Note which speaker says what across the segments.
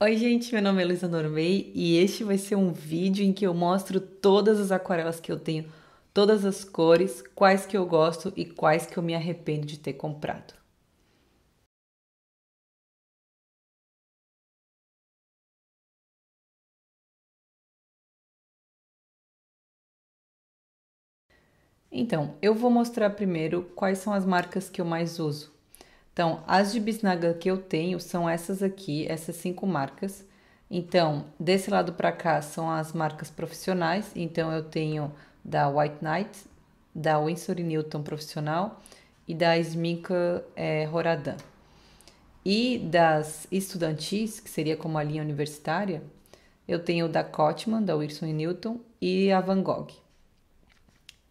Speaker 1: Oi, gente, meu nome é Luísa Normei e este vai ser um vídeo em que eu mostro todas as aquarelas que eu tenho, todas as cores, quais que eu gosto e quais que eu me arrependo de ter comprado. Então, eu vou mostrar primeiro quais são as marcas que eu mais uso. Então, as de bisnaga que eu tenho são essas aqui, essas cinco marcas. Então, desse lado para cá são as marcas profissionais. Então, eu tenho da White Knight, da Winsor Newton Profissional e da Smika é, Roradan. E das estudantis, que seria como a linha universitária, eu tenho da Cotman, da Wilson Newton e a Van Gogh.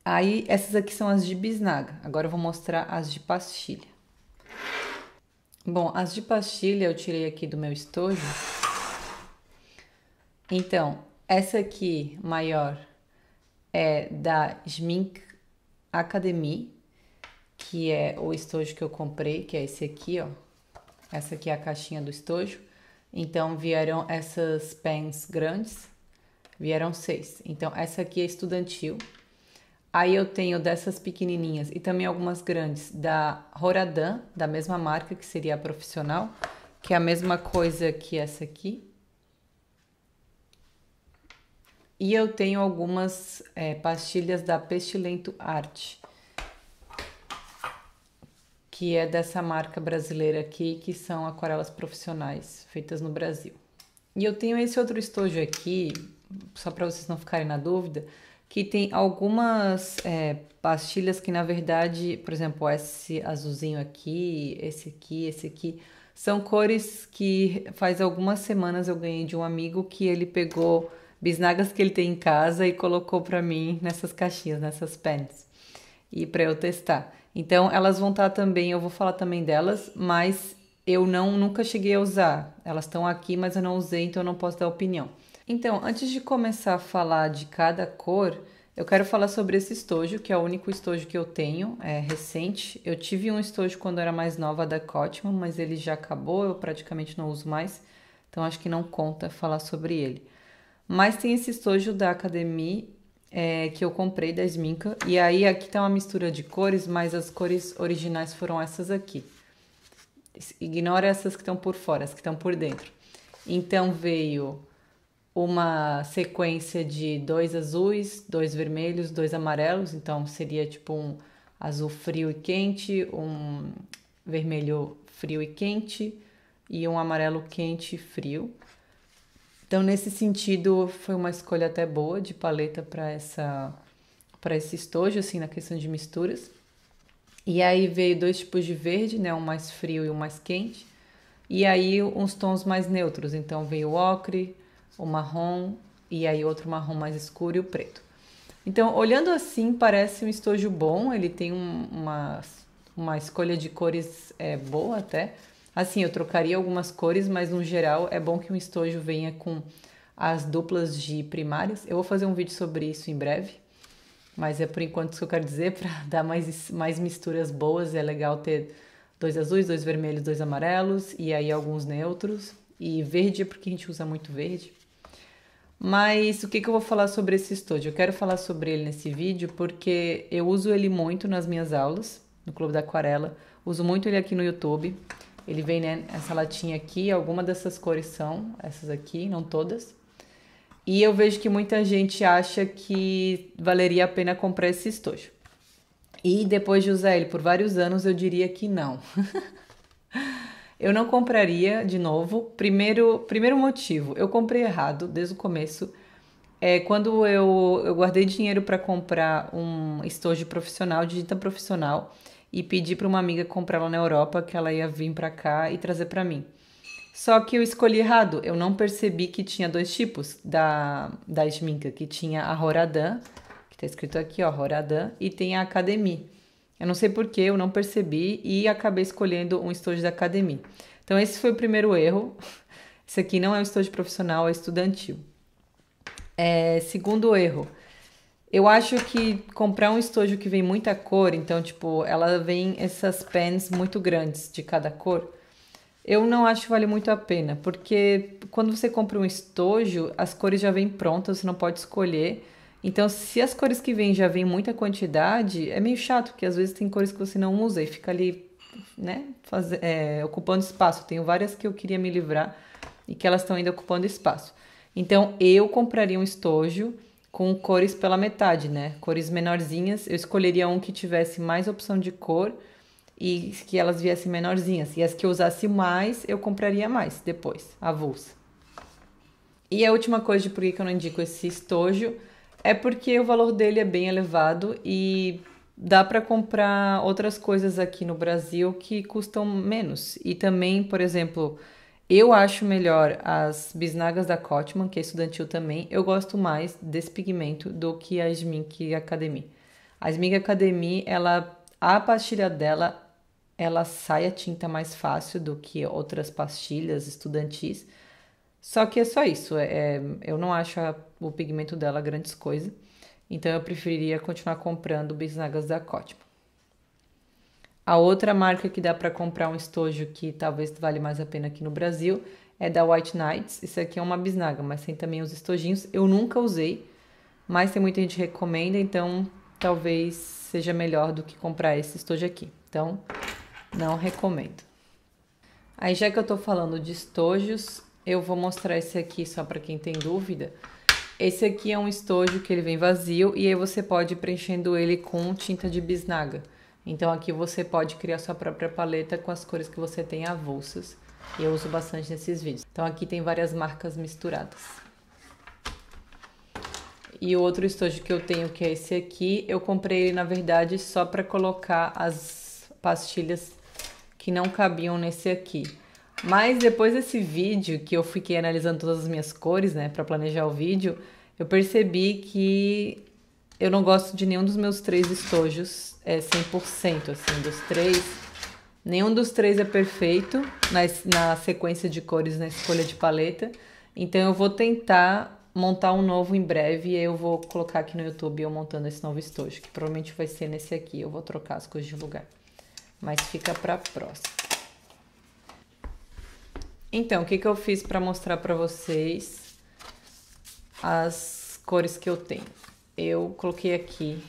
Speaker 1: Aí, essas aqui são as de bisnaga. Agora eu vou mostrar as de pastilha. Bom, as de pastilha eu tirei aqui do meu estojo. Então, essa aqui maior é da Smink Academy, que é o estojo que eu comprei, que é esse aqui, ó. Essa aqui é a caixinha do estojo. Então, vieram essas pens grandes, vieram seis. Então, essa aqui é estudantil, Aí eu tenho dessas pequenininhas e também algumas grandes da Roradan, da mesma marca que seria a profissional, que é a mesma coisa que essa aqui. E eu tenho algumas é, pastilhas da Pestilento Art, que é dessa marca brasileira aqui, que são aquarelas profissionais feitas no Brasil. E eu tenho esse outro estojo aqui, só para vocês não ficarem na dúvida, que tem algumas é, pastilhas que, na verdade, por exemplo, esse azulzinho aqui, esse aqui, esse aqui, são cores que faz algumas semanas eu ganhei de um amigo que ele pegou bisnagas que ele tem em casa e colocou para mim nessas caixinhas, nessas pens, e para eu testar. Então, elas vão estar tá também, eu vou falar também delas, mas eu não nunca cheguei a usar. Elas estão aqui, mas eu não usei, então eu não posso dar opinião. Então, antes de começar a falar de cada cor, eu quero falar sobre esse estojo, que é o único estojo que eu tenho, é recente. Eu tive um estojo quando eu era mais nova da Cotman, mas ele já acabou, eu praticamente não uso mais, então acho que não conta falar sobre ele. Mas tem esse estojo da Academy é, que eu comprei da Sminka, e aí aqui tá uma mistura de cores, mas as cores originais foram essas aqui. Ignora essas que estão por fora, as que estão por dentro. Então veio uma sequência de dois azuis, dois vermelhos, dois amarelos, então seria tipo um azul frio e quente, um vermelho frio e quente e um amarelo quente e frio. Então, nesse sentido, foi uma escolha até boa de paleta para essa para esse estojo assim na questão de misturas. E aí veio dois tipos de verde, né, um mais frio e um mais quente. E aí uns tons mais neutros, então veio o ocre, o marrom e aí outro marrom mais escuro e o preto. Então, olhando assim, parece um estojo bom, ele tem uma, uma escolha de cores é, boa até. Assim, eu trocaria algumas cores, mas no geral é bom que um estojo venha com as duplas de primárias. Eu vou fazer um vídeo sobre isso em breve, mas é por enquanto isso que eu quero dizer, para dar mais, mais misturas boas, é legal ter dois azuis, dois vermelhos, dois amarelos e aí alguns neutros. E verde, é porque a gente usa muito verde. Mas o que, que eu vou falar sobre esse estojo? Eu quero falar sobre ele nesse vídeo porque eu uso ele muito nas minhas aulas, no Clube da Aquarela. Uso muito ele aqui no YouTube. Ele vem nessa né, latinha aqui, alguma dessas cores são essas aqui, não todas. E eu vejo que muita gente acha que valeria a pena comprar esse estojo. E depois de usar ele por vários anos, eu diria que não. Eu não compraria de novo. Primeiro, primeiro motivo, eu comprei errado desde o começo. É, quando eu, eu guardei dinheiro para comprar um estojo profissional, de profissional, e pedi para uma amiga comprar lá na Europa, que ela ia vir para cá e trazer para mim. Só que eu escolhi errado, eu não percebi que tinha dois tipos da, da esminca, que tinha a Roradan, que está escrito aqui, ó, Roradan, e tem a Academy. Eu não sei porquê, eu não percebi e acabei escolhendo um estojo da academia. Então, esse foi o primeiro erro. Esse aqui não é um estojo profissional, é estudantil. É, segundo erro, eu acho que comprar um estojo que vem muita cor, então, tipo, ela vem essas pens muito grandes de cada cor, eu não acho que vale muito a pena, porque quando você compra um estojo, as cores já vêm prontas, você não pode escolher. Então, se as cores que vêm já vem muita quantidade, é meio chato, porque às vezes tem cores que você não usa e fica ali, né, faz, é, ocupando espaço. Tenho várias que eu queria me livrar e que elas estão ainda ocupando espaço. Então, eu compraria um estojo com cores pela metade, né? Cores menorzinhas. Eu escolheria um que tivesse mais opção de cor e que elas viessem menorzinhas. E as que eu usasse mais, eu compraria mais depois, avulsa. E a última coisa de por que eu não indico esse estojo é porque o valor dele é bem elevado e dá para comprar outras coisas aqui no Brasil que custam menos. E também, por exemplo, eu acho melhor as bisnagas da Cotman, que é estudantil também. Eu gosto mais desse pigmento do que a Smink Academy. A Smink Academy, ela a pastilha dela, ela sai a tinta mais fácil do que outras pastilhas estudantis. Só que é só isso. É, é, eu não acho a, o pigmento dela grandes coisas. Então eu preferiria continuar comprando bisnagas da Cotmo. A outra marca que dá para comprar um estojo que talvez vale mais a pena aqui no Brasil é da White Knights. Isso aqui é uma bisnaga, mas tem também os estojinhos. Eu nunca usei, mas tem muita gente que recomenda, então talvez seja melhor do que comprar esse estojo aqui. Então, não recomendo. Aí já que eu tô falando de estojos, eu vou mostrar esse aqui só para quem tem dúvida. Esse aqui é um estojo que ele vem vazio e aí você pode ir preenchendo ele com tinta de bisnaga. Então aqui você pode criar sua própria paleta com as cores que você tem avulsas. E eu uso bastante nesses vídeos. Então aqui tem várias marcas misturadas. E o outro estojo que eu tenho, que é esse aqui, eu comprei ele na verdade só para colocar as pastilhas que não cabiam nesse aqui. Mas depois desse vídeo, que eu fiquei analisando todas as minhas cores, né, para planejar o vídeo, eu percebi que eu não gosto de nenhum dos meus três estojos é 100%, assim, dos três. Nenhum dos três é perfeito na sequência de cores, na escolha de paleta. Então eu vou tentar montar um novo em breve e eu vou colocar aqui no YouTube eu montando esse novo estojo, que provavelmente vai ser nesse aqui. Eu vou trocar as coisas de lugar. Mas fica para próxima. Então, o que, que eu fiz para mostrar para vocês as cores que eu tenho? Eu coloquei aqui,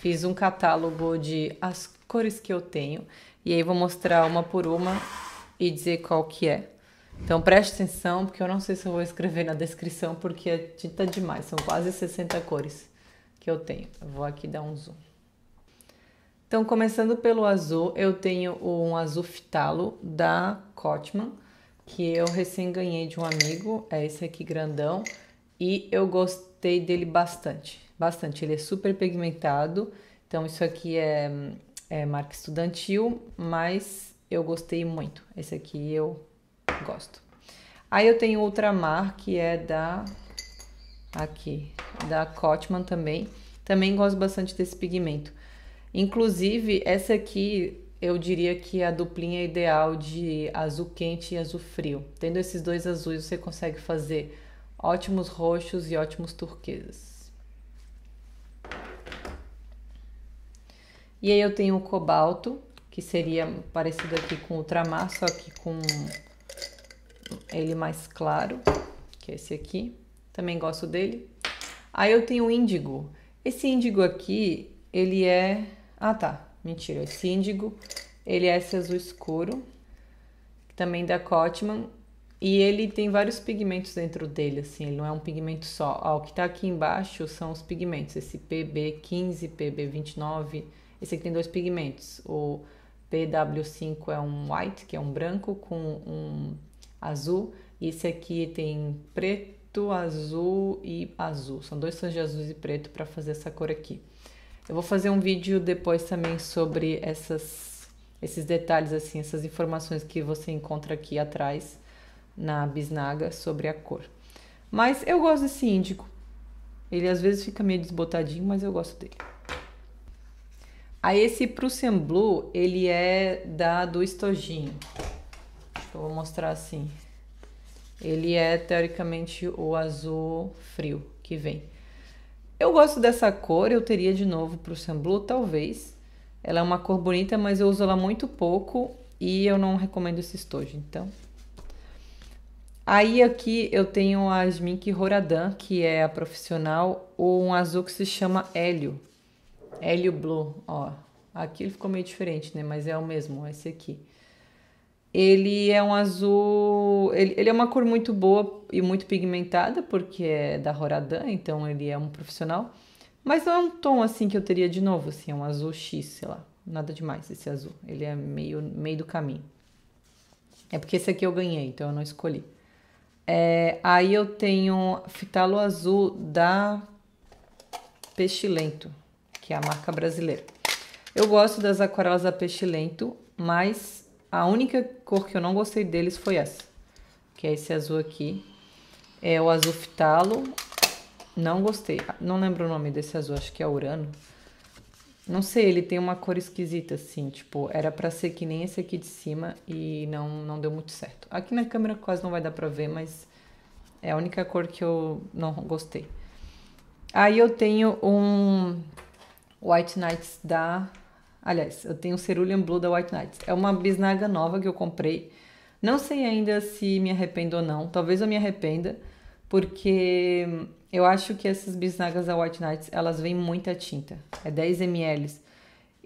Speaker 1: fiz um catálogo de as cores que eu tenho e aí vou mostrar uma por uma e dizer qual que é. Então preste atenção, porque eu não sei se eu vou escrever na descrição, porque é tinta tá demais, são quase 60 cores que eu tenho. Eu vou aqui dar um zoom. Então, começando pelo azul, eu tenho um azul fitalo da Cotman que eu recém ganhei de um amigo, é esse aqui grandão, e eu gostei dele bastante, bastante. Ele é super pigmentado, então isso aqui é, é marca estudantil, mas eu gostei muito. Esse aqui eu gosto. Aí eu tenho outra marca que é da aqui, da Cotman também. Também gosto bastante desse pigmento. Inclusive, essa aqui eu diria que a duplinha ideal de azul quente e azul frio. Tendo esses dois azuis, você consegue fazer ótimos roxos e ótimos turquesas. E aí eu tenho o cobalto, que seria parecido aqui com o ultramar, só que com ele mais claro, que é esse aqui. Também gosto dele. Aí eu tenho o índigo. Esse índigo aqui, ele é... Ah, tá. Mentira, é síndigo. Ele é esse azul escuro, também da Cotman. E ele tem vários pigmentos dentro dele, assim, ele não é um pigmento só. Ó, o que tá aqui embaixo são os pigmentos, esse PB15, PB29, esse aqui tem dois pigmentos. O PW5 é um white, que é um branco, com um azul. E esse aqui tem preto, azul e azul. São dois tons de azul e preto para fazer essa cor aqui. Eu vou fazer um vídeo depois também sobre essas, esses detalhes, assim, essas informações que você encontra aqui atrás na bisnaga sobre a cor. Mas eu gosto desse índico. Ele às vezes fica meio desbotadinho, mas eu gosto dele. Aí esse Prussian Blue, ele é da do estojinho. Eu vou mostrar assim. Ele é teoricamente o azul frio que vem. Eu gosto dessa cor, eu teria de novo para o Sun Blue, talvez. Ela é uma cor bonita, mas eu uso ela muito pouco e eu não recomendo esse estojo, então. Aí aqui eu tenho a Smink Roradan, que é a profissional, um azul que se chama Hélio. Hélio Blue, ó. Aqui ele ficou meio diferente, né? Mas é o mesmo, esse aqui. Ele é um azul. Ele, ele, é uma cor muito boa e muito pigmentada, porque é da Roradã. então ele é um profissional. Mas não é um tom assim que eu teria de novo, assim, é um azul X, sei lá. Nada demais esse azul. Ele é meio, meio do caminho. É porque esse aqui eu ganhei, então eu não escolhi. É, aí eu tenho fitalo azul da Peixilento, que é a marca brasileira. Eu gosto das aquarelas da Peixilento, mas a única cor que eu não gostei deles foi essa, que é esse azul aqui. É o azul fitalo. Não gostei. Ah, não lembro o nome desse azul, acho que é Urano. Não sei, ele tem uma cor esquisita, assim, tipo, era pra ser que nem esse aqui de cima e não, não deu muito certo. Aqui na câmera quase não vai dar pra ver, mas é a única cor que eu não gostei. Aí eu tenho um White Nights da Aliás, eu tenho Cerulean Blue da White Knights. É uma bisnaga nova que eu comprei. Não sei ainda se me arrependo ou não. Talvez eu me arrependa, porque eu acho que essas bisnagas da White Knights, elas vêm muita tinta. É 10 ml.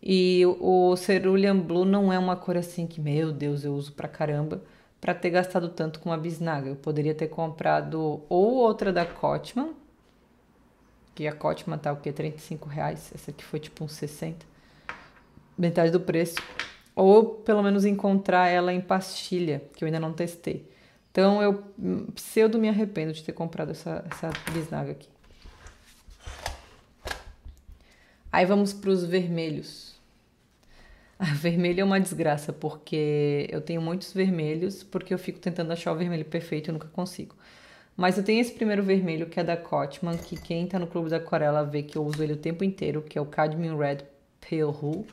Speaker 1: E o Cerulean Blue não é uma cor assim que, meu Deus, eu uso pra caramba para ter gastado tanto com uma bisnaga. Eu poderia ter comprado ou outra da Cotman, que a Cotman tá o quê? 35 reais. Essa aqui foi tipo uns 60 metade do preço, ou pelo menos encontrar ela em pastilha, que eu ainda não testei. Então eu pseudo me arrependo de ter comprado essa, essa bisnaga aqui. Aí vamos para os vermelhos. A vermelha é uma desgraça, porque eu tenho muitos vermelhos, porque eu fico tentando achar o vermelho perfeito e nunca consigo. Mas eu tenho esse primeiro vermelho, que é da Cotman, que quem tá no Clube da Aquarela vê que eu uso ele o tempo inteiro, que é o Cadmium Red Pale Hue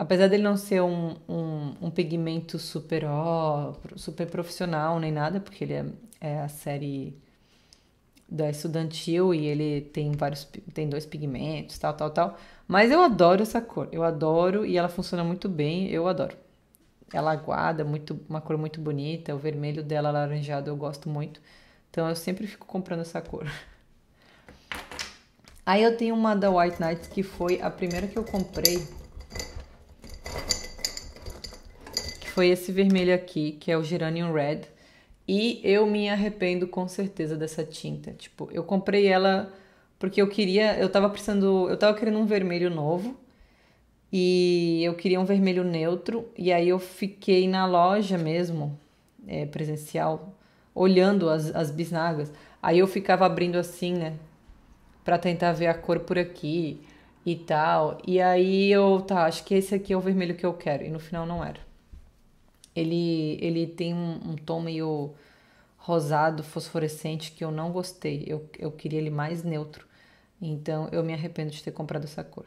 Speaker 1: apesar dele não ser um, um, um pigmento super ó, super profissional nem nada, porque ele é, é, a série da estudantil e ele tem vários tem dois pigmentos, tal, tal, tal. Mas eu adoro essa cor. Eu adoro e ela funciona muito bem, eu adoro. Ela aguada, muito uma cor muito bonita, o vermelho dela alaranjado eu gosto muito. Então eu sempre fico comprando essa cor. Aí eu tenho uma da White Knight que foi a primeira que eu comprei foi esse vermelho aqui, que é o Geranium Red. E eu me arrependo com certeza dessa tinta. Tipo, eu comprei ela porque eu queria, eu tava precisando, eu tava querendo um vermelho novo. E eu queria um vermelho neutro, e aí eu fiquei na loja mesmo, é, presencial, olhando as, as bisnagas. Aí eu ficava abrindo assim, né? Pra tentar ver a cor por aqui e tal. E aí eu, tá, acho que esse aqui é o vermelho que eu quero. E no final não era. Ele, ele tem um, um tom meio rosado, fosforescente, que eu não gostei. Eu, eu queria ele mais neutro. Então eu me arrependo de ter comprado essa cor.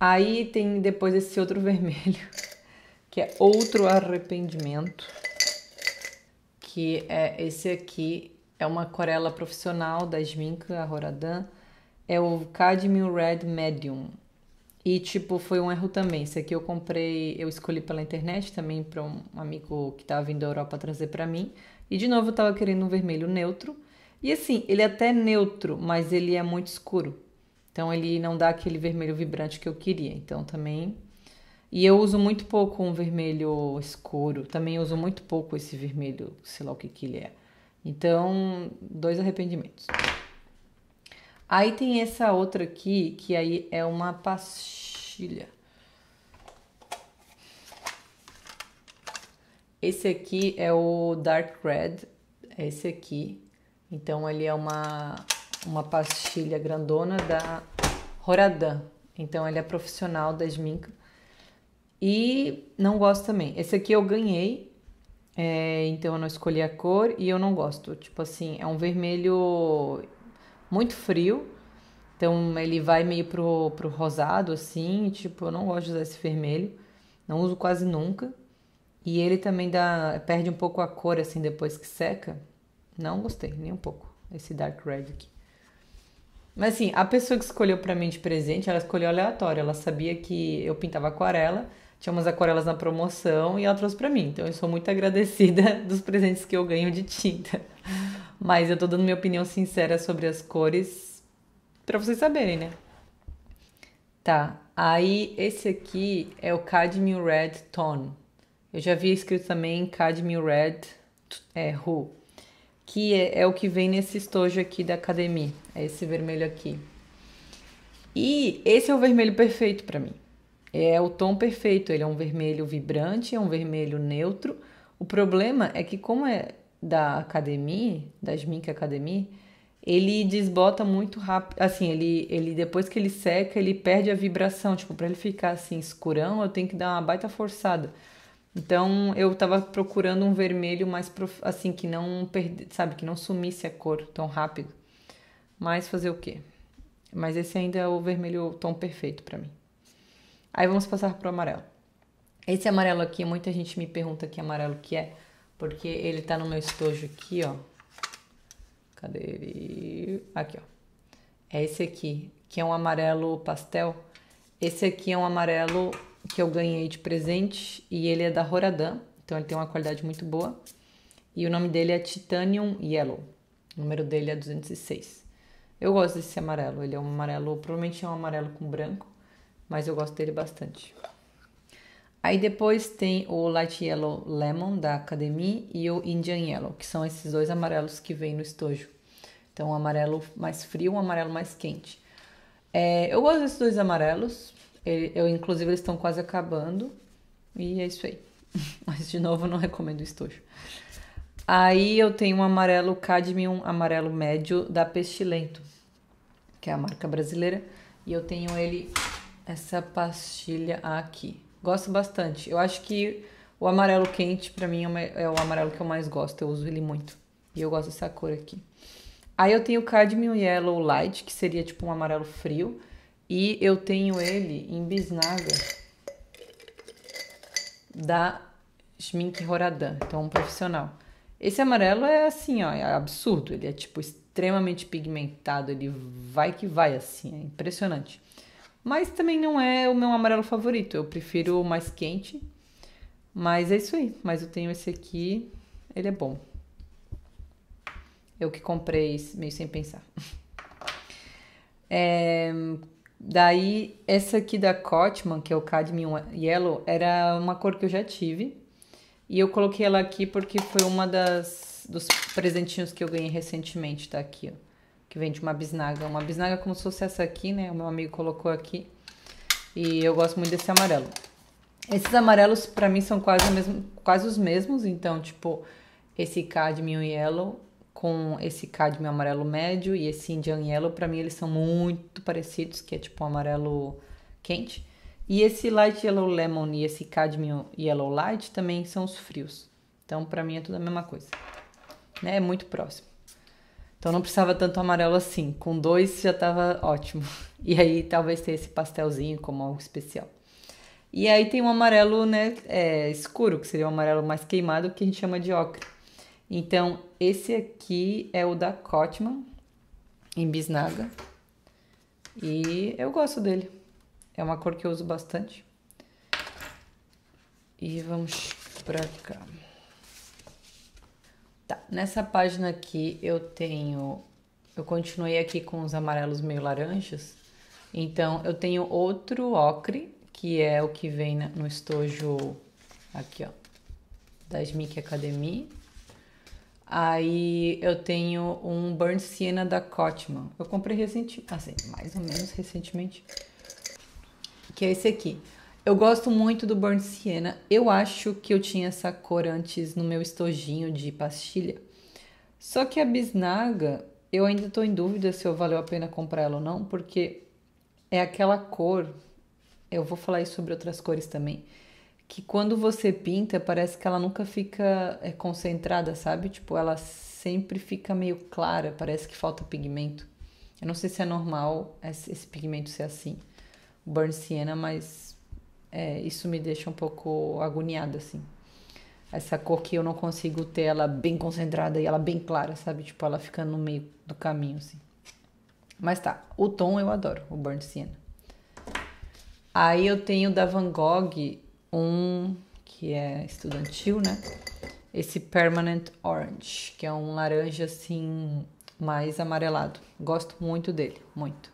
Speaker 1: Aí tem depois esse outro vermelho, que é outro arrependimento. Que é esse aqui, é uma aquarela profissional da Sminka Roradan. É o Cadmium Red Medium. E, tipo, foi um erro também. Esse aqui eu comprei, eu escolhi pela internet também para um amigo que tava vindo da Europa trazer para mim. E, de novo, eu tava querendo um vermelho neutro. E, assim, ele é até neutro, mas ele é muito escuro. Então, ele não dá aquele vermelho vibrante que eu queria. Então, também... E eu uso muito pouco um vermelho escuro. Também uso muito pouco esse vermelho, sei lá o que que ele é. Então, dois arrependimentos. Aí tem essa outra aqui, que aí é uma pastilha. Esse aqui é o Dark Red, é esse aqui. Então ele é uma, uma pastilha grandona da Roradan. Então ele é profissional da Esminca. E não gosto também. Esse aqui eu ganhei, é, então eu não escolhi a cor e eu não gosto. Tipo assim, é um vermelho muito frio. Então ele vai meio pro, pro rosado, assim, tipo, eu não gosto de usar esse vermelho, não uso quase nunca. E ele também dá, perde um pouco a cor, assim, depois que seca. Não gostei, nem um pouco, esse dark red aqui. Mas assim, a pessoa que escolheu para mim de presente, ela escolheu aleatório. Ela sabia que eu pintava aquarela, tinha umas aquarelas na promoção e ela trouxe para mim. Então eu sou muito agradecida dos presentes que eu ganho de tinta. Mas eu tô dando minha opinião sincera sobre as cores para vocês saberem, né? Tá. Aí esse aqui é o Cadmium Red Tone. Eu já havia escrito também Cadmium Red é, Who, que é, é o que vem nesse estojo aqui da Academy. É esse vermelho aqui. E esse é o vermelho perfeito para mim. É o tom perfeito. Ele é um vermelho vibrante, é um vermelho neutro. O problema é que, como é da academia, das Mink Academy, ele desbota muito rápido, assim, ele, ele depois que ele seca, ele perde a vibração, tipo, para ele ficar assim escurão, eu tenho que dar uma baita forçada. Então, eu tava procurando um vermelho mais prof... assim que não perde, sabe, que não sumisse a cor tão rápido. Mas fazer o quê? Mas esse ainda é o vermelho o tom perfeito para mim. Aí vamos passar pro amarelo. Esse amarelo aqui, muita gente me pergunta que amarelo que é. Porque ele tá no meu estojo aqui, ó. Cadê ele? Aqui, ó. É esse aqui, que é um amarelo pastel. Esse aqui é um amarelo que eu ganhei de presente e ele é da Roradan, então ele tem uma qualidade muito boa. E o nome dele é Titanium Yellow. O número dele é 206. Eu gosto desse amarelo, ele é um amarelo, provavelmente é um amarelo com branco, mas eu gosto dele bastante. Aí depois tem o Light Yellow Lemon da Academy e o Indian Yellow, que são esses dois amarelos que vem no estojo. Então, um amarelo mais frio, um amarelo mais quente. É, eu gosto desses dois amarelos. Eu, inclusive, eles estão quase acabando. E é isso aí. Mas, de novo, eu não recomendo o estojo. Aí eu tenho um amarelo cadmium, amarelo médio da Pestilento, que é a marca brasileira. E eu tenho ele, essa pastilha aqui. Gosto bastante. Eu acho que o amarelo quente, para mim, é, é o amarelo que eu mais gosto. Eu uso ele muito. E eu gosto dessa cor aqui. Aí eu tenho o Cadmium Yellow Light, que seria tipo um amarelo frio. E eu tenho ele em bisnaga da Schmink Roradan, então um profissional. Esse amarelo é assim, ó, é absurdo. Ele é tipo extremamente pigmentado, ele vai que vai assim, é impressionante. Mas também não é o meu amarelo favorito. Eu prefiro o mais quente. Mas é isso aí. Mas eu tenho esse aqui. Ele é bom. Eu que comprei meio sem pensar. É, daí, essa aqui da Cotman, que é o Cadmium Yellow, era uma cor que eu já tive. E eu coloquei ela aqui porque foi uma das dos presentinhos que eu ganhei recentemente, tá aqui, ó que vem de uma bisnaga. Uma bisnaga como se fosse essa aqui, né? O meu amigo colocou aqui. E eu gosto muito desse amarelo. Esses amarelos, para mim, são quase, mesmo, quase os mesmos. Então, tipo, esse cadmium yellow com esse cadmium amarelo médio e esse indian yellow, para mim, eles são muito parecidos, que é tipo um amarelo quente. E esse light yellow lemon e esse cadmium yellow light também são os frios. Então, para mim, é tudo a mesma coisa. Né? É muito próximo. Então não precisava tanto amarelo assim. Com dois já estava ótimo. E aí talvez ter esse pastelzinho como algo especial. E aí tem um amarelo né, é, escuro, que seria um amarelo mais queimado, que a gente chama de ocre. Então, esse aqui é o da Cotman, em bisnaga. E eu gosto dele. É uma cor que eu uso bastante. E vamos pra cá. Tá, nessa página aqui eu tenho. Eu continuei aqui com os amarelos meio laranjas. Então eu tenho outro ocre, que é o que vem no estojo aqui, ó, da Smic Academy. Aí eu tenho um Burn Sienna da Cotman. Eu comprei recentemente, assim, mais ou menos recentemente, que é esse aqui. Eu gosto muito do Born Sienna. Eu acho que eu tinha essa cor antes no meu estojinho de pastilha. Só que a bisnaga, eu ainda estou em dúvida se eu valeu a pena comprar ela ou não, porque é aquela cor. Eu vou falar isso sobre outras cores também. Que quando você pinta, parece que ela nunca fica é, concentrada, sabe? Tipo, ela sempre fica meio clara, parece que falta pigmento. Eu não sei se é normal esse, esse pigmento ser assim, Burn Sienna, mas é, isso me deixa um pouco agoniada, assim. Essa cor que eu não consigo ter ela bem concentrada e ela bem clara, sabe? Tipo, ela fica no meio do caminho, assim. Mas tá, o tom eu adoro, o Burnt Sienna. Aí eu tenho da Van Gogh um que é estudantil, né? Esse Permanent Orange, que é um laranja assim mais amarelado. Gosto muito dele, muito.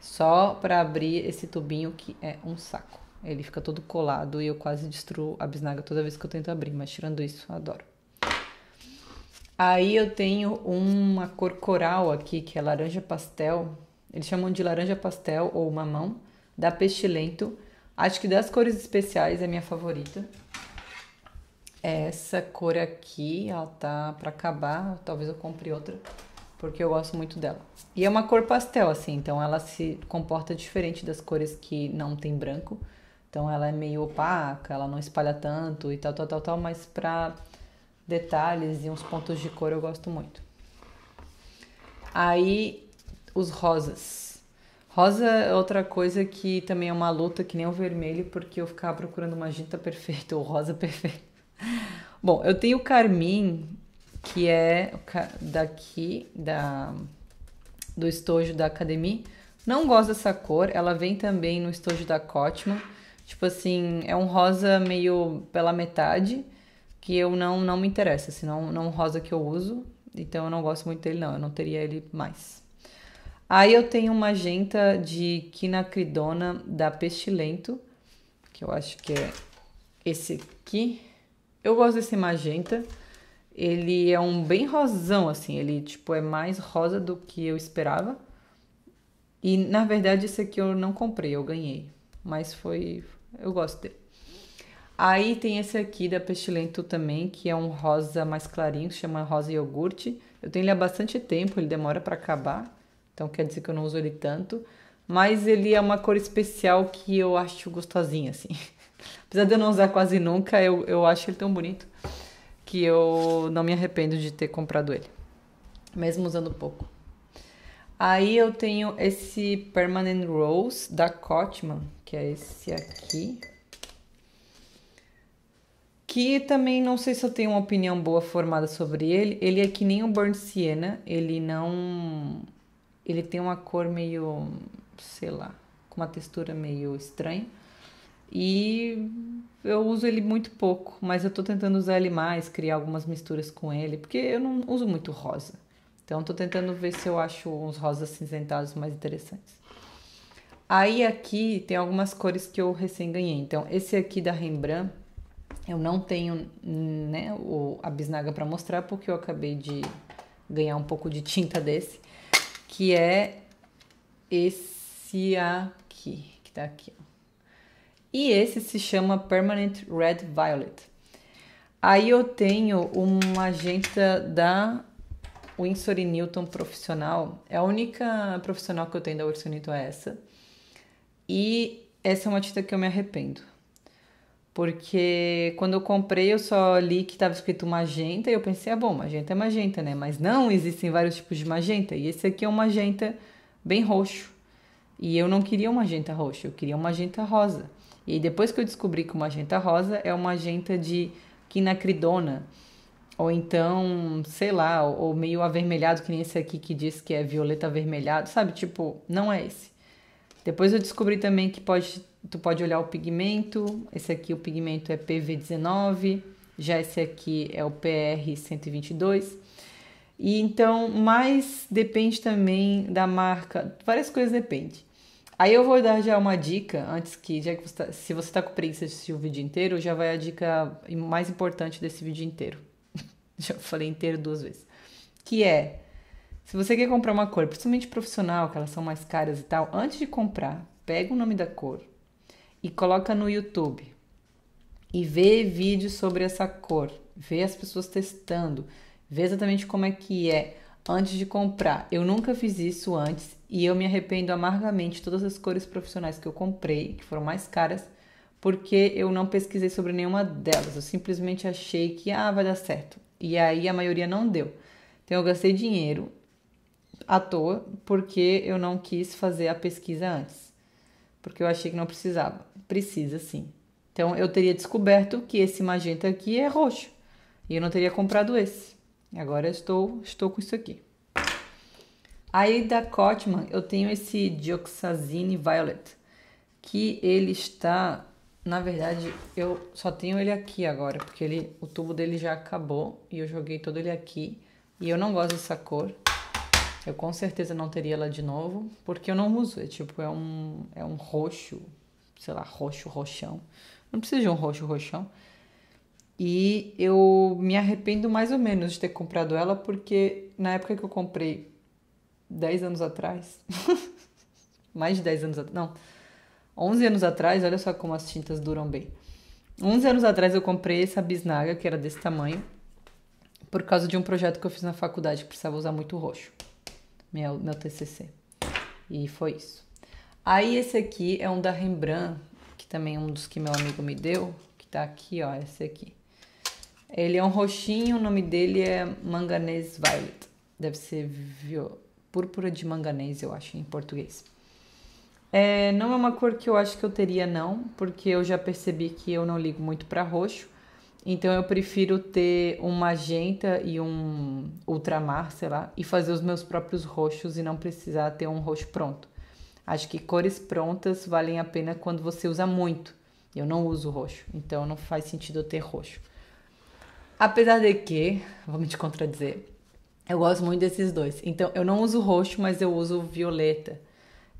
Speaker 1: Só para abrir esse tubinho que é um saco. Ele fica todo colado e eu quase destruo a bisnaga toda vez que eu tento abrir, mas tirando isso, eu adoro. Aí eu tenho uma cor coral aqui, que é laranja pastel. Eles chamam de laranja pastel ou mamão, da Pestilento. Acho que das cores especiais é minha favorita. Essa cor aqui, ela tá para acabar, talvez eu compre outra, porque eu gosto muito dela. E é uma cor pastel, assim, então ela se comporta diferente das cores que não tem branco. Então ela é meio opaca, ela não espalha tanto e tal, tal, tal, tal, mas para detalhes e uns pontos de cor eu gosto muito. Aí os rosas. Rosa é outra coisa que também é uma luta que nem o vermelho, porque eu ficava procurando uma ginta perfeita ou rosa perfeita. Bom, eu tenho o carmim, que é daqui da do estojo da Academy. Não gosto dessa cor, ela vem também no estojo da Cotman Tipo assim, é um rosa meio pela metade, que eu não, não me interessa, assim, não, não é um rosa que eu uso. Então eu não gosto muito dele, não. Eu não teria ele mais. Aí eu tenho uma magenta de quinacridona da Pestilento, que eu acho que é esse aqui. Eu gosto desse magenta. Ele é um bem rosão, assim. Ele, tipo, é mais rosa do que eu esperava. E, na verdade, esse aqui eu não comprei, eu ganhei. Mas foi. Eu gosto dele. Aí tem esse aqui da Pestilento também, que é um rosa mais clarinho, que chama rosa iogurte. Eu tenho ele há bastante tempo, ele demora para acabar, então quer dizer que eu não uso ele tanto. Mas ele é uma cor especial que eu acho gostosinha, assim. Apesar de eu não usar quase nunca, eu, eu acho ele tão bonito que eu não me arrependo de ter comprado ele, mesmo usando pouco. Aí eu tenho esse Permanent Rose da Cotman, que é esse aqui. Que também não sei se eu tenho uma opinião boa formada sobre ele. Ele é que nem o Burn Sienna, ele não. Ele tem uma cor meio. sei lá, com uma textura meio estranha. E eu uso ele muito pouco, mas eu tô tentando usar ele mais, criar algumas misturas com ele, porque eu não uso muito rosa. Então tô tentando ver se eu acho uns rosas cinzentados mais interessantes. Aí aqui tem algumas cores que eu recém ganhei. Então, esse aqui da Rembrandt, eu não tenho né, o, a bisnaga para mostrar, porque eu acabei de ganhar um pouco de tinta desse, que é esse aqui, que tá aqui. Ó. E esse se chama Permanent Red Violet. Aí eu tenho uma agenda da Winsor Newton profissional. É a única profissional que eu tenho da Winsor Newton é essa e essa é uma tinta que eu me arrependo. Porque quando eu comprei, eu só li que estava escrito magenta e eu pensei, ah, bom, magenta é magenta, né? Mas não, existem vários tipos de magenta. E esse aqui é um magenta bem roxo. E eu não queria um magenta roxo, eu queria um magenta rosa. E depois que eu descobri que o magenta rosa é uma magenta de quinacridona, ou então, sei lá, ou meio avermelhado, que nem esse aqui que diz que é violeta avermelhado, sabe? Tipo, não é esse. Depois eu descobri também que pode, tu pode olhar o pigmento. Esse aqui, o pigmento é PV19. Já esse aqui é o PR122. E então, mais depende também da marca. Várias coisas dependem. Aí eu vou dar já uma dica, antes que, já que você tá, se você está com preguiça de assistir o vídeo inteiro, já vai a dica mais importante desse vídeo inteiro. já falei inteiro duas vezes. Que é se você quer comprar uma cor, principalmente profissional, que elas são mais caras e tal, antes de comprar, pega o nome da cor e coloca no YouTube e vê vídeos sobre essa cor, vê as pessoas testando, vê exatamente como é que é antes de comprar. Eu nunca fiz isso antes e eu me arrependo amargamente de todas as cores profissionais que eu comprei, que foram mais caras, porque eu não pesquisei sobre nenhuma delas. Eu simplesmente achei que ah, vai dar certo. E aí a maioria não deu. Então eu gastei dinheiro à toa porque eu não quis fazer a pesquisa antes, porque eu achei que não precisava. Precisa sim. Então eu teria descoberto que esse magenta aqui é roxo e eu não teria comprado esse. Agora eu estou estou com isso aqui. Aí da Cotman eu tenho esse Dioxazine Violet, que ele está, na verdade, eu só tenho ele aqui agora, porque ele, o tubo dele já acabou e eu joguei todo ele aqui. E eu não gosto dessa cor, eu com certeza não teria ela de novo, porque eu não uso. É tipo, é um, é um roxo, sei lá, roxo, roxão. Não precisa de um roxo, roxão. E eu me arrependo mais ou menos de ter comprado ela, porque na época que eu comprei, 10 anos atrás, mais de 10 anos atrás, não, 11 anos atrás, olha só como as tintas duram bem. 11 anos atrás eu comprei essa bisnaga, que era desse tamanho, por causa de um projeto que eu fiz na faculdade, que precisava usar muito roxo meu, meu TCC. E foi isso. Aí esse aqui é um da Rembrandt, que também é um dos que meu amigo me deu, que tá aqui, ó, esse aqui. Ele é um roxinho, o nome dele é Manganese Violet. Deve ser púrpura de manganês, eu acho, em português. É, não é uma cor que eu acho que eu teria, não, porque eu já percebi que eu não ligo muito para roxo. Então eu prefiro ter uma magenta e um ultramar, sei lá, e fazer os meus próprios roxos e não precisar ter um roxo pronto. Acho que cores prontas valem a pena quando você usa muito. Eu não uso roxo, então não faz sentido eu ter roxo. Apesar de que, vou te contradizer, eu gosto muito desses dois. Então eu não uso roxo, mas eu uso violeta.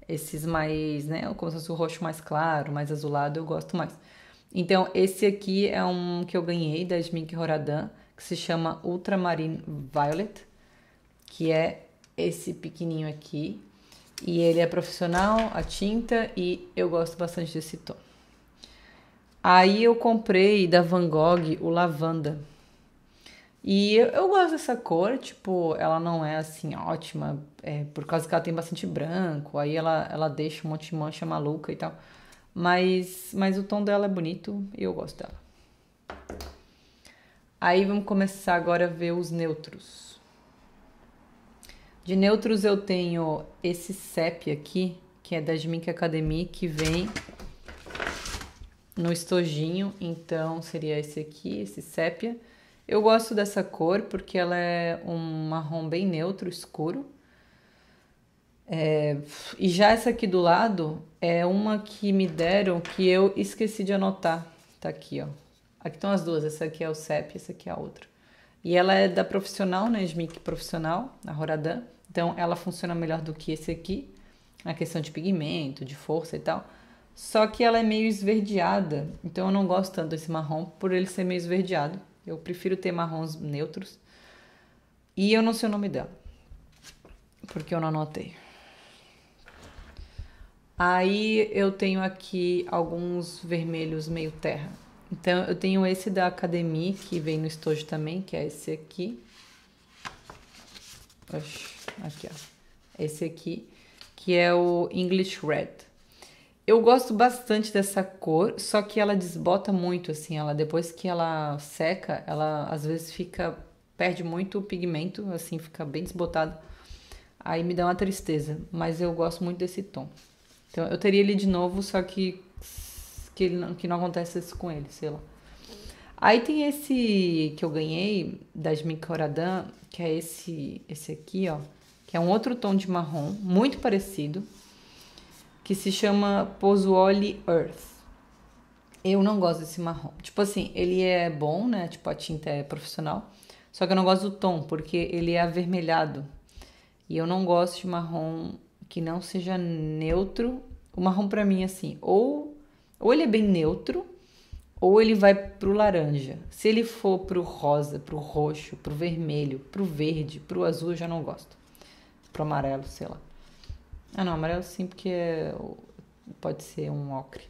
Speaker 1: Esses mais, né, como se fosse o roxo mais claro, mais azulado, eu gosto mais. Então, esse aqui é um que eu ganhei da Smink Horadan, que se chama Ultramarine Violet, que é esse pequenininho aqui. E ele é profissional, a tinta, e eu gosto bastante desse tom. Aí eu comprei da Van Gogh o Lavanda. E eu, eu gosto dessa cor, tipo, ela não é assim ótima, é, por causa que ela tem bastante branco, aí ela, ela deixa um monte de mancha maluca e tal. Mas, mas o tom dela é bonito e eu gosto dela. Aí vamos começar agora a ver os neutros. De neutros eu tenho esse CEP aqui, que é da Smink Academy, que vem no estojinho, então seria esse aqui, esse sépia. Eu gosto dessa cor porque ela é um marrom bem neutro, escuro. É, e já essa aqui do lado é uma que me deram que eu esqueci de anotar. Tá aqui, ó. Aqui estão as duas. Essa aqui é o CEP, essa aqui é a outra. E ela é da profissional, né? SMIC profissional, na Roradan. Então ela funciona melhor do que esse aqui, na questão de pigmento, de força e tal. Só que ela é meio esverdeada, então eu não gosto tanto desse marrom por ele ser meio esverdeado. Eu prefiro ter marrons neutros. E eu não sei o nome dela, porque eu não anotei. Aí eu tenho aqui alguns vermelhos meio terra. Então eu tenho esse da Academy, que vem no estojo também, que é esse aqui. Oxi, aqui, ó. Esse aqui, que é o English Red. Eu gosto bastante dessa cor, só que ela desbota muito, assim, ela depois que ela seca, ela às vezes fica perde muito o pigmento, assim, fica bem desbotado. Aí me dá uma tristeza, mas eu gosto muito desse tom. Então eu teria ele de novo, só que que, não, que não acontece isso com ele, sei lá. Aí tem esse que eu ganhei das Micoradan, que é esse esse aqui, ó, que é um outro tom de marrom, muito parecido, que se chama Pozzuoli Earth. Eu não gosto desse marrom. Tipo assim, ele é bom, né? Tipo a tinta é profissional, só que eu não gosto do tom, porque ele é avermelhado. E eu não gosto de marrom que não seja neutro. O marrom para mim assim, ou ou ele é bem neutro, ou ele vai pro laranja. Se ele for pro rosa, pro roxo, pro vermelho, pro verde, pro azul eu já não gosto. Pro amarelo, sei lá. Ah, não, amarelo sim, porque é, pode ser um ocre.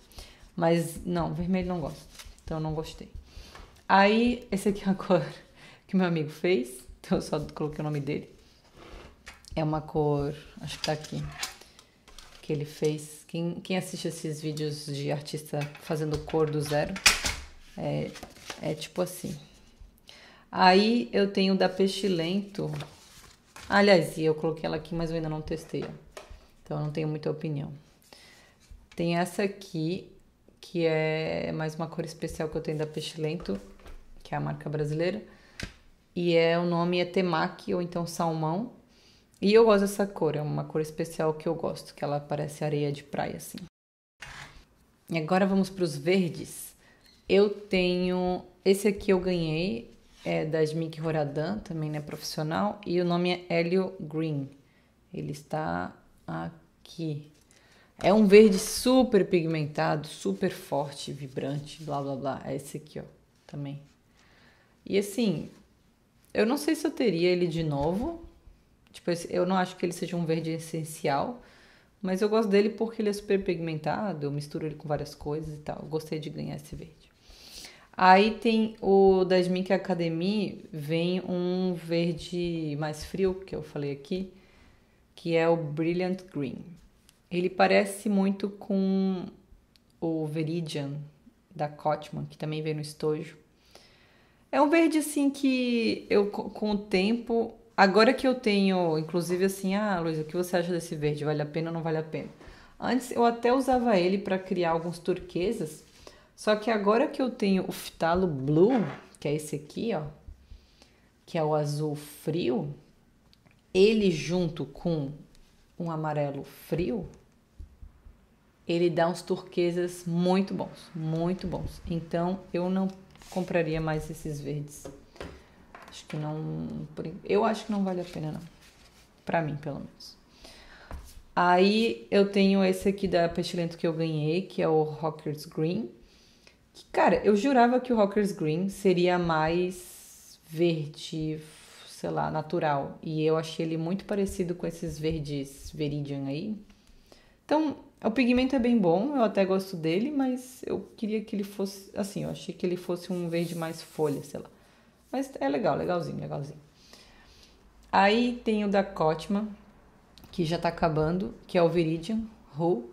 Speaker 1: Mas não, vermelho não gosto. Então não gostei. Aí, esse aqui é a cor que meu amigo fez. Então eu só coloquei o nome dele. É uma cor, acho que tá aqui, que ele fez. Quem, quem assiste esses vídeos de artista fazendo cor do zero, é, é tipo assim. Aí eu tenho da Pestilento. Aliás, eu coloquei ela aqui, mas eu ainda não testei. Ó. Então eu não tenho muita opinião. Tem essa aqui, que é mais uma cor especial que eu tenho da Pestilento, que é a marca brasileira. E é o nome é temaki ou então salmão. E eu gosto dessa cor, é uma cor especial que eu gosto, que ela parece areia de praia, assim. E agora vamos para os verdes. Eu tenho. Esse aqui eu ganhei, é da Smink Roradan, também né, profissional, e o nome é Helio Green. Ele está aqui. É um verde super pigmentado, super forte, vibrante, blá blá blá. É esse aqui, ó, também. E assim, eu não sei se eu teria ele de novo, Tipo, eu não acho que ele seja um verde essencial, mas eu gosto dele porque ele é super pigmentado, eu misturo ele com várias coisas e tal. Eu gostei de ganhar esse verde. Aí tem o da Smink Academy, vem um verde mais frio, que eu falei aqui, que é o Brilliant Green. Ele parece muito com o Veridian da Cotman, que também vem no estojo. É um verde assim que eu com o tempo agora que eu tenho, inclusive assim, ah, Luiz, o que você acha desse verde? Vale a pena ou não vale a pena? Antes eu até usava ele para criar alguns turquesas, só que agora que eu tenho o Phtalo Blue, que é esse aqui, ó, que é o azul frio, ele junto com um amarelo frio, ele dá uns turquesas muito bons, muito bons. Então eu não compraria mais esses verdes. Acho que não. Eu acho que não vale a pena, não. Pra mim, pelo menos. Aí eu tenho esse aqui da Pestilento que eu ganhei, que é o Rockers Green. Que, cara, eu jurava que o Rockers Green seria mais verde, sei lá, natural. E eu achei ele muito parecido com esses verdes Veridian aí. Então, o pigmento é bem bom, eu até gosto dele, mas eu queria que ele fosse. Assim, eu achei que ele fosse um verde mais folha, sei lá. Mas é legal, legalzinho, legalzinho. Aí tem o da Cotman, que já tá acabando, que é o Viridian Ru,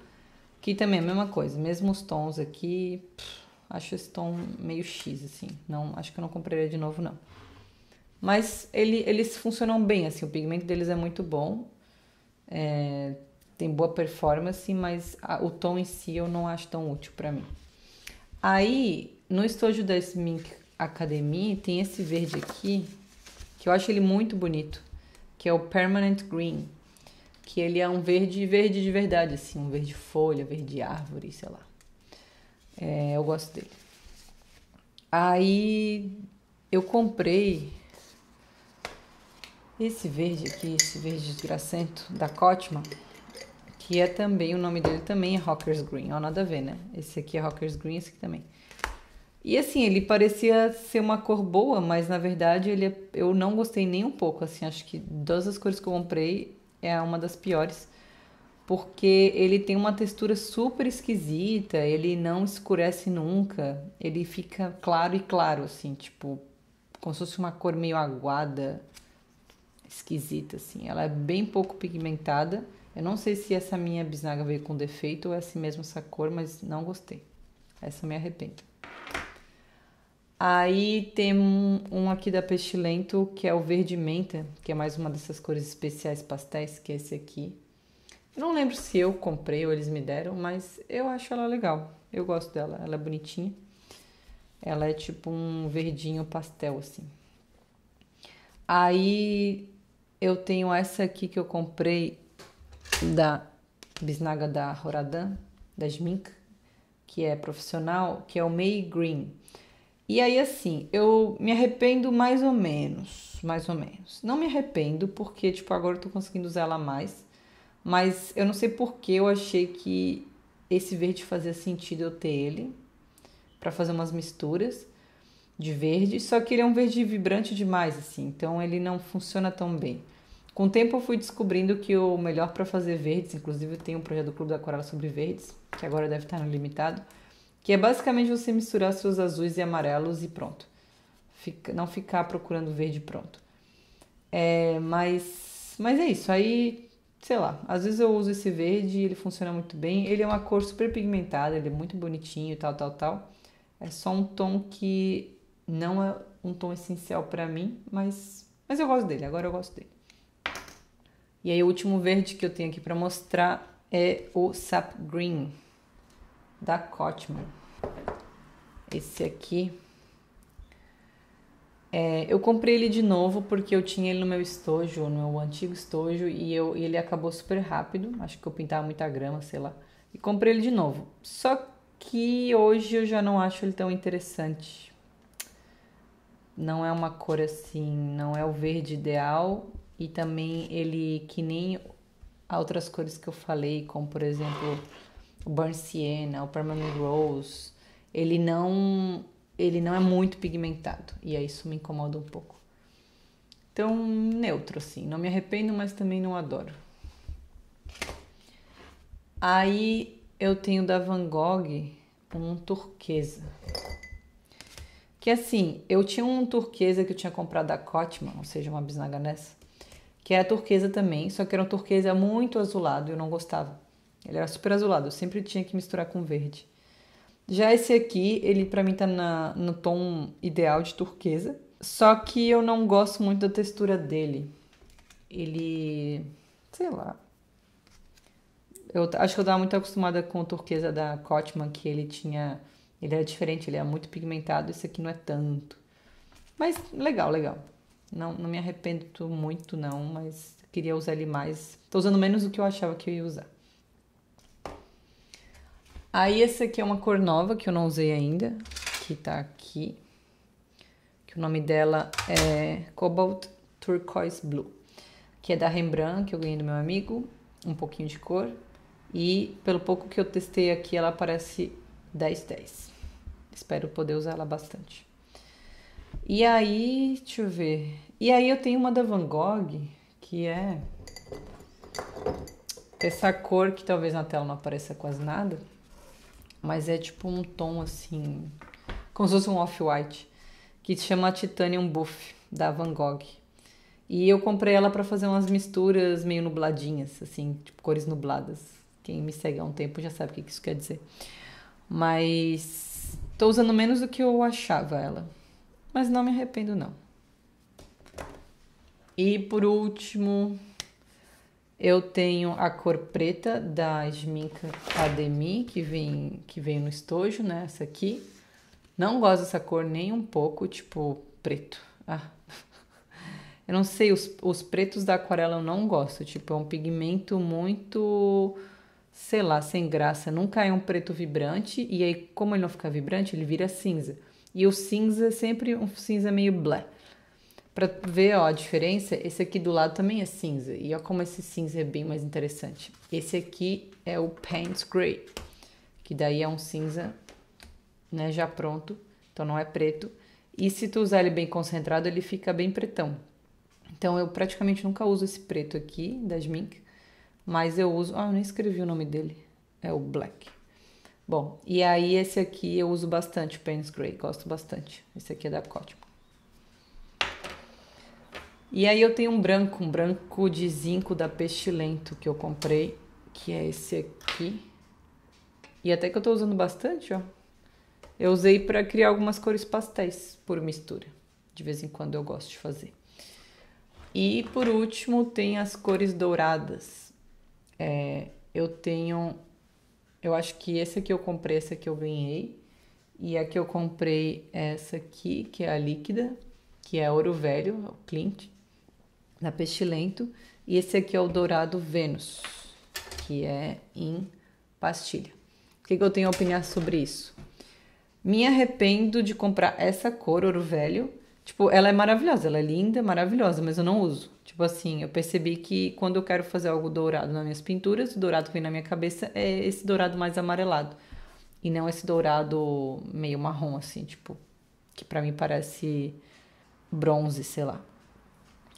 Speaker 1: que também é a mesma coisa, mesmos tons aqui. Pff, acho esse tom meio X, assim. Não, acho que eu não compraria de novo, não. Mas ele, eles funcionam bem, assim, o pigmento deles é muito bom. É, tem boa performance, mas a, o tom em si eu não acho tão útil para mim. Aí, no estojo da Smink academia tem esse verde aqui, que eu acho ele muito bonito, que é o Permanent Green, que ele é um verde verde de verdade, assim, um verde folha, verde árvore, sei lá. É, eu gosto dele. Aí eu comprei esse verde aqui, esse verde desgracento da Cotman, que é também, o nome dele também é Rockers Green, ó, nada a ver, né? Esse aqui é Rockers Green, esse aqui também. E assim, ele parecia ser uma cor boa, mas na verdade ele é... eu não gostei nem um pouco. Assim, acho que das as cores que eu comprei é uma das piores, porque ele tem uma textura super esquisita, ele não escurece nunca, ele fica claro e claro, assim, tipo, como se fosse uma cor meio aguada, esquisita, assim. Ela é bem pouco pigmentada. Eu não sei se essa minha bisnaga veio com defeito ou é assim mesmo essa cor, mas não gostei. Essa me arrependo. Aí tem um, aqui da Pestilento, que é o verde menta, que é mais uma dessas cores especiais pastéis, que é esse aqui. Não lembro se eu comprei ou eles me deram, mas eu acho ela legal. Eu gosto dela, ela é bonitinha. Ela é tipo um verdinho pastel, assim. Aí eu tenho essa aqui que eu comprei da bisnaga da Roradã, da Jmink, que é profissional, que é o May Green. E aí, assim, eu me arrependo mais ou menos, mais ou menos. Não me arrependo, porque, tipo, agora eu tô conseguindo usar ela mais. Mas eu não sei porque eu achei que esse verde fazia sentido eu ter ele para fazer umas misturas de verde, só que ele é um verde vibrante demais assim, então ele não funciona tão bem. Com o tempo eu fui descobrindo que o melhor para fazer verdes, inclusive eu tenho um projeto do Clube da Aquarela sobre verdes, que agora deve estar no limitado, que é basicamente você misturar seus azuis e amarelos e pronto. Fica, não ficar procurando verde pronto. É, mas, mas é isso. Aí, sei lá, às vezes eu uso esse verde ele funciona muito bem. Ele é uma cor super pigmentada, ele é muito bonitinho, tal, tal, tal. É só um tom que não é um tom essencial para mim, mas, mas eu gosto dele, agora eu gosto dele. E aí o último verde que eu tenho aqui para mostrar é o Sap Green da Cotman. Esse aqui. É, eu comprei ele de novo porque eu tinha ele no meu estojo, no meu antigo estojo, e, eu, e ele acabou super rápido. Acho que eu pintava muita grama, sei lá. E comprei ele de novo. Só que hoje eu já não acho ele tão interessante. Não é uma cor assim, não é o verde ideal. E também ele, que nem outras cores que eu falei, como por exemplo o Burn Sienna, o Permanent Rose, ele não ele não é muito pigmentado e aí isso me incomoda um pouco. Então, neutro assim, não me arrependo, mas também não adoro. Aí eu tenho da Van Gogh um turquesa. Que assim, eu tinha um turquesa que eu tinha comprado da Cotman, ou seja, uma bisnaga nessa, que era turquesa também, só que era um turquesa muito azulado e eu não gostava. Ele era super azulado, eu sempre tinha que misturar com verde. Já esse aqui, ele para mim tá na, no tom ideal de turquesa. Só que eu não gosto muito da textura dele. Ele. sei lá. Eu acho que eu tava muito acostumada com o turquesa da Cotman, que ele tinha. Ele era diferente, ele era é muito pigmentado, esse aqui não é tanto. Mas legal, legal. Não, não me arrependo muito, não, mas queria usar ele mais. Tô usando menos do que eu achava que eu ia usar. Aí essa aqui é uma cor nova que eu não usei ainda, que tá aqui. Que o nome dela é Cobalt Turquoise Blue, que é da Rembrandt, que eu ganhei do meu amigo, um pouquinho de cor. E pelo pouco que eu testei aqui, ela parece 1010. Espero poder usar ela bastante. E aí, deixa eu ver. E aí eu tenho uma da Van Gogh, que é essa cor que talvez na tela não apareça quase nada mas é tipo um tom assim, como se fosse um off-white, que se chama Titanium Buff, da Van Gogh. E eu comprei ela para fazer umas misturas meio nubladinhas, assim, tipo cores nubladas. Quem me segue há um tempo já sabe o que isso quer dizer. Mas tô usando menos do que eu achava ela. Mas não me arrependo, não. E por último, eu tenho a cor preta da Sminka Academy que vem, que vem no estojo, né? Essa aqui. Não gosto dessa cor nem um pouco, tipo, preto. Ah. Eu não sei, os, os pretos da aquarela eu não gosto. Tipo, é um pigmento muito, sei lá, sem graça. Nunca é um preto vibrante. E aí, como ele não fica vibrante, ele vira cinza. E o cinza é sempre um cinza meio black. Pra ver ó, a diferença, esse aqui do lado também é cinza. E olha como esse cinza é bem mais interessante. Esse aqui é o Pants Grey, que daí é um cinza né, já pronto, então não é preto. E se tu usar ele bem concentrado, ele fica bem pretão. Então eu praticamente nunca uso esse preto aqui, da Smink, mas eu uso... Ah, eu nem escrevi o nome dele. É o Black. Bom, e aí esse aqui eu uso bastante, o Pants Grey, gosto bastante. Esse aqui é da Cotton. E aí eu tenho um branco, um branco de zinco da Pestilento que eu comprei, que é esse aqui. E até que eu tô usando bastante, ó. Eu usei para criar algumas cores pastéis por mistura. De vez em quando eu gosto de fazer. E por último tem as cores douradas. É, eu tenho, eu acho que esse aqui eu comprei, essa aqui eu ganhei. E aqui eu comprei é essa aqui, que é a líquida, que é ouro velho, é o Clint na Pestilento. E esse aqui é o Dourado Vênus, que é em pastilha. O que, que eu tenho a opinar sobre isso? Me arrependo de comprar essa cor, ouro velho. Tipo, ela é maravilhosa, ela é linda, maravilhosa, mas eu não uso. Tipo assim, eu percebi que quando eu quero fazer algo dourado nas minhas pinturas, o dourado que vem na minha cabeça é esse dourado mais amarelado. E não esse dourado meio marrom, assim, tipo, que para mim parece bronze, sei lá.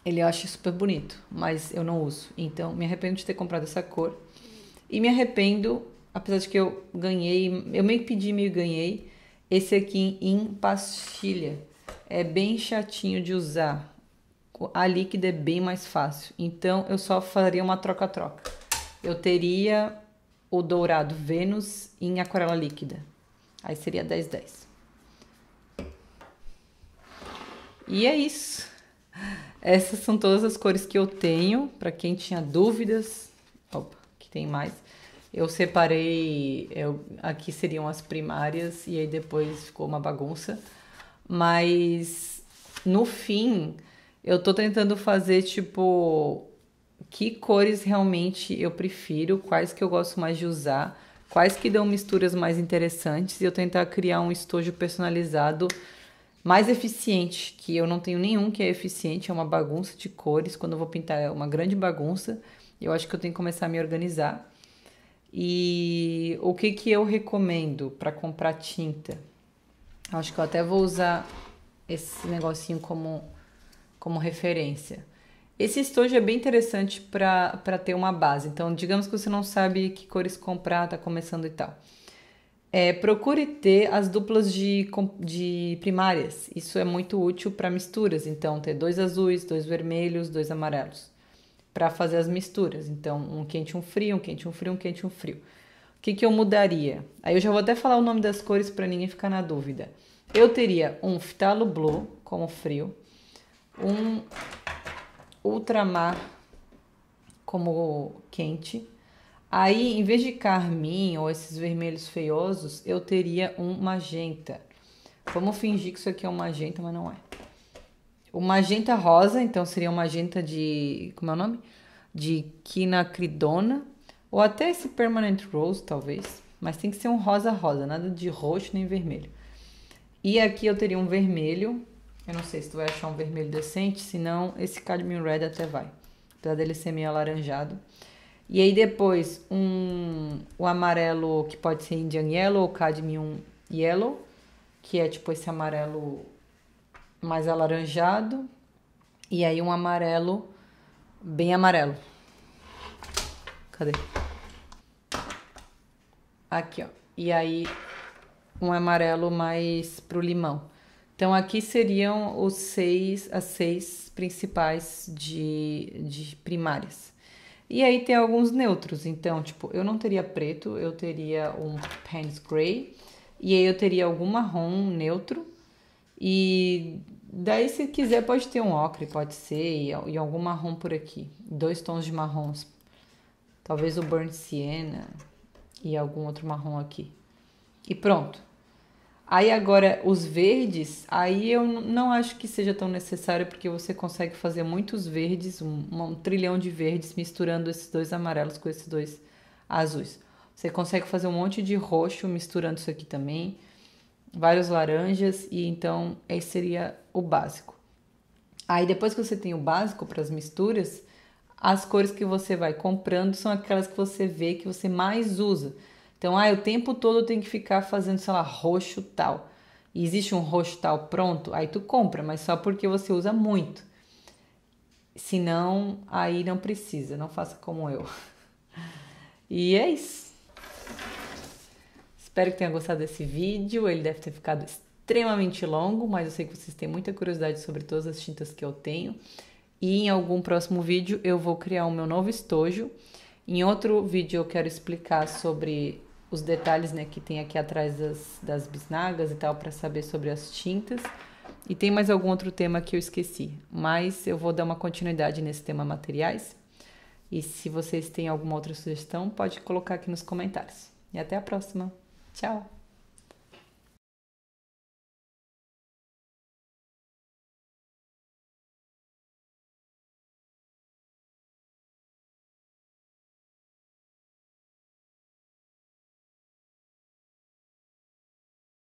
Speaker 1: Ele acha super bonito, mas eu não uso. Então, me arrependo de ter comprado essa cor. E me arrependo, apesar de que eu ganhei, eu meio que pedi, meio ganhei, esse aqui em pastilha. É bem chatinho de usar. A líquida é bem mais fácil. Então, eu só faria uma troca-troca. Eu teria o dourado Vênus em aquarela líquida. Aí seria 10-10. E é isso. Essas são todas as cores que eu tenho. Para quem tinha dúvidas, opa, que tem mais. Eu separei, eu, aqui seriam as primárias e aí depois ficou uma bagunça. Mas no fim, eu tô tentando fazer tipo que cores realmente eu prefiro, quais que eu gosto mais de usar, quais que dão misturas mais interessantes e eu tentar criar um estojo personalizado mais eficiente, que eu não tenho nenhum que é eficiente, é uma bagunça de cores. Quando eu vou pintar é uma grande bagunça. Eu acho que eu tenho que começar a me organizar. E o que que eu recomendo para comprar tinta? Acho que eu até vou usar esse negocinho como como referência. Esse estojo é bem interessante para ter uma base. Então, digamos que você não sabe que cores comprar, tá começando e tal. É, procure ter as duplas de, de primárias. Isso é muito útil para misturas. Então, ter dois azuis, dois vermelhos, dois amarelos. Para fazer as misturas. Então, um quente, um frio, um quente, um frio, um quente, um frio. O que, que eu mudaria? Aí eu já vou até falar o nome das cores para ninguém ficar na dúvida. Eu teria um Phthalo Blue, como frio. Um Ultramar, como quente Aí, em vez de carmim ou esses vermelhos feiosos, eu teria um magenta. Vamos fingir que isso aqui é um magenta, mas não é. O magenta rosa, então seria um magenta de. Como é o nome? De quinacridona. Ou até esse permanent rose, talvez. Mas tem que ser um rosa-rosa, nada de roxo nem vermelho. E aqui eu teria um vermelho. Eu não sei se tu vai achar um vermelho decente, senão esse cadmium red até vai. Apesar dele ser meio alaranjado. E aí depois um o amarelo que pode ser Indian Yellow ou Cadmium Yellow, que é tipo esse amarelo mais alaranjado, e aí um amarelo bem amarelo. Cadê? Aqui, ó. E aí um amarelo mais pro limão. Então aqui seriam os seis as seis principais de, de primárias. E aí tem alguns neutros, então, tipo, eu não teria preto, eu teria um pants gray e aí eu teria algum marrom neutro, e daí se quiser pode ter um ocre, pode ser, e, algum marrom por aqui. Dois tons de marrons, talvez o burnt sienna e algum outro marrom aqui. E pronto, Aí agora os verdes, aí eu não acho que seja tão necessário porque você consegue fazer muitos verdes, um, um trilhão de verdes misturando esses dois amarelos com esses dois azuis. Você consegue fazer um monte de roxo misturando isso aqui também, vários laranjas e então esse seria o básico. Aí depois que você tem o básico para as misturas, as cores que você vai comprando são aquelas que você vê que você mais usa. Então, ah, o tempo todo eu tenho que ficar fazendo, sei lá, roxo tal. E existe um roxo tal pronto, aí tu compra, mas só porque você usa muito. Se não, aí não precisa, não faça como eu. E é isso. Espero que tenha gostado desse vídeo. Ele deve ter ficado extremamente longo, mas eu sei que vocês têm muita curiosidade sobre todas as tintas que eu tenho. E em algum próximo vídeo eu vou criar o meu novo estojo. Em outro vídeo eu quero explicar sobre os detalhes né, que tem aqui atrás das, das bisnagas e tal, para saber sobre as tintas. E tem mais algum outro tema que eu esqueci, mas eu vou dar uma continuidade nesse tema materiais. E se vocês têm alguma outra sugestão, pode colocar aqui nos comentários. E até a próxima. Tchau!